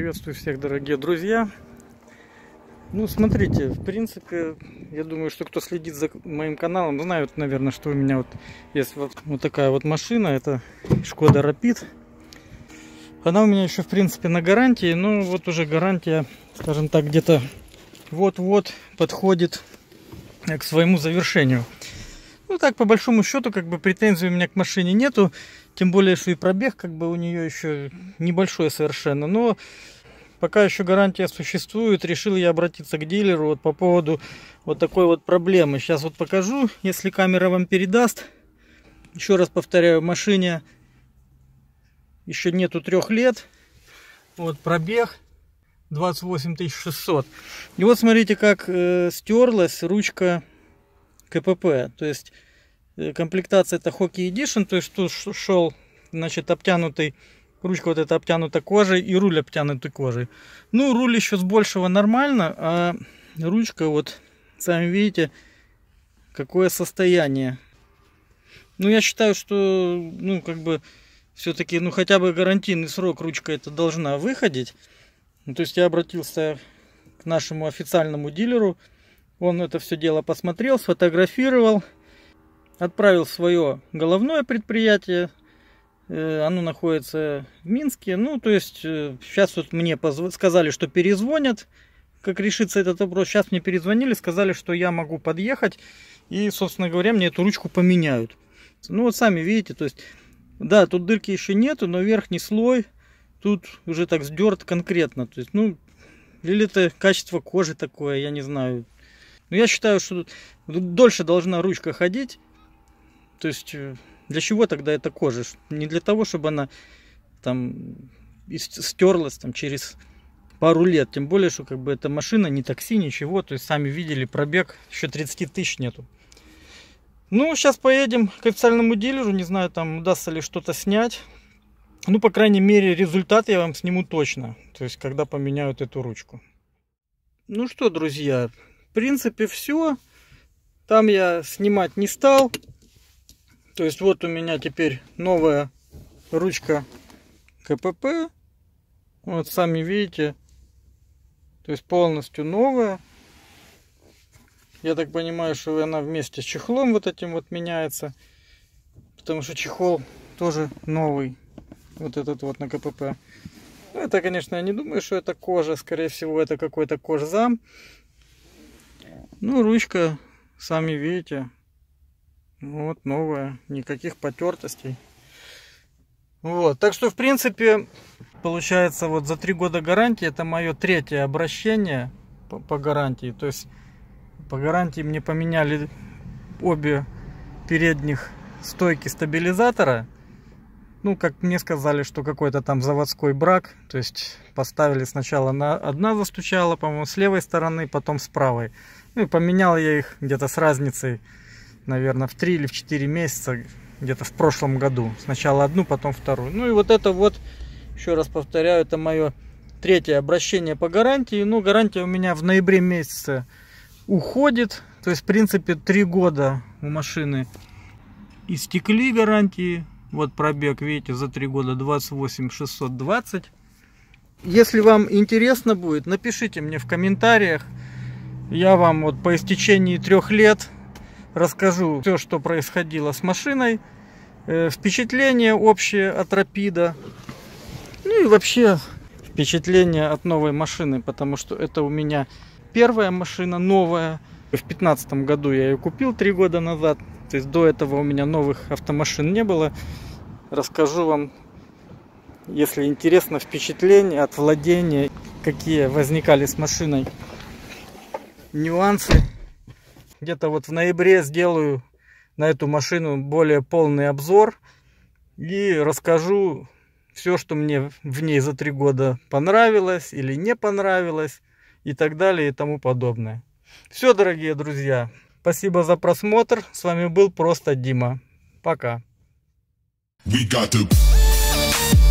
Приветствую всех, дорогие друзья. Ну, смотрите, в принципе, я думаю, что кто следит за моим каналом, знают, наверное, что у меня вот есть вот, вот такая вот машина. Это Шкода Rapid. Она у меня еще, в принципе, на гарантии. Ну, вот уже гарантия, скажем так, где-то вот-вот подходит к своему завершению. Ну, так, по большому счету, как бы претензий у меня к машине нету. Тем более, что и пробег как бы у нее еще небольшой совершенно. Но пока еще гарантия существует, решил я обратиться к дилеру вот по поводу вот такой вот проблемы. Сейчас вот покажу, если камера вам передаст. Еще раз повторяю, машине еще нету трех лет. Вот пробег 28 600. И вот смотрите, как э, стерлась ручка КПП. То есть Э, комплектация это Hockey Edition, то есть тут шел, значит, обтянутый, ручка вот эта обтянута кожей и руль обтянутый кожей. Ну, руль еще с большего нормально, а ручка вот, сами видите, какое состояние. Ну, я считаю, что, ну, как бы, все-таки, ну, хотя бы гарантийный срок ручка это должна выходить. Ну, то есть я обратился к нашему официальному дилеру, он это все дело посмотрел, сфотографировал, отправил свое головное предприятие. Э, оно находится в Минске. Ну, то есть, сейчас э, вот мне позв... сказали, что перезвонят, как решится этот вопрос. Сейчас мне перезвонили, сказали, что я могу подъехать. И, собственно говоря, мне эту ручку поменяют. Ну, вот сами видите, то есть, да, тут дырки еще нету, но верхний слой тут уже так сдерт конкретно. То есть, ну, или это качество кожи такое, я не знаю. Но ну, я считаю, что дольше должна ручка ходить. То есть э, для чего тогда эта кожа? Не для того, чтобы она там стерлась там, через пару лет. Тем более, что как бы эта машина не такси, ничего. То есть сами видели пробег, еще 30 тысяч нету. Ну, сейчас поедем к официальному дилеру. Не знаю, там удастся ли что-то снять. Ну, по крайней мере, результат я вам сниму точно. То есть, когда поменяют эту ручку. Ну что, друзья, в принципе, все. Там я снимать не стал. То есть вот у меня теперь новая ручка КПП. Вот сами видите. То есть полностью новая. Я так понимаю, что она вместе с чехлом вот этим вот меняется. Потому что чехол тоже новый. Вот этот вот на КПП. Ну, это, конечно, я не думаю, что это кожа. Скорее всего, это какой-то кожзам. Ну, ручка, сами видите, ну вот новая, никаких потертостей. Вот, так что в принципе получается вот за три года гарантии это мое третье обращение по, по гарантии. То есть по гарантии мне поменяли обе передних стойки стабилизатора. Ну, как мне сказали, что какой-то там заводской брак. То есть поставили сначала на одна застучала, по-моему, с левой стороны, потом с правой. Ну и поменял я их где-то с разницей наверное, в 3 или в 4 месяца, где-то в прошлом году. Сначала одну, потом вторую. Ну и вот это вот, еще раз повторяю, это мое третье обращение по гарантии. Ну, гарантия у меня в ноябре месяце уходит. То есть, в принципе, 3 года у машины истекли гарантии. Вот пробег, видите, за 3 года 28 620. Если вам интересно будет, напишите мне в комментариях. Я вам вот по истечении трех лет расскажу все, что происходило с машиной, э, впечатление общее от Рапида, ну и вообще впечатление от новой машины, потому что это у меня первая машина новая. В 2015 году я ее купил три года назад, то есть до этого у меня новых автомашин не было. Расскажу вам, если интересно, впечатление от владения, какие возникали с машиной нюансы где-то вот в ноябре сделаю на эту машину более полный обзор и расскажу все, что мне в ней за три года понравилось или не понравилось и так далее и тому подобное. Все, дорогие друзья, спасибо за просмотр. С вами был просто Дима. Пока. We got to...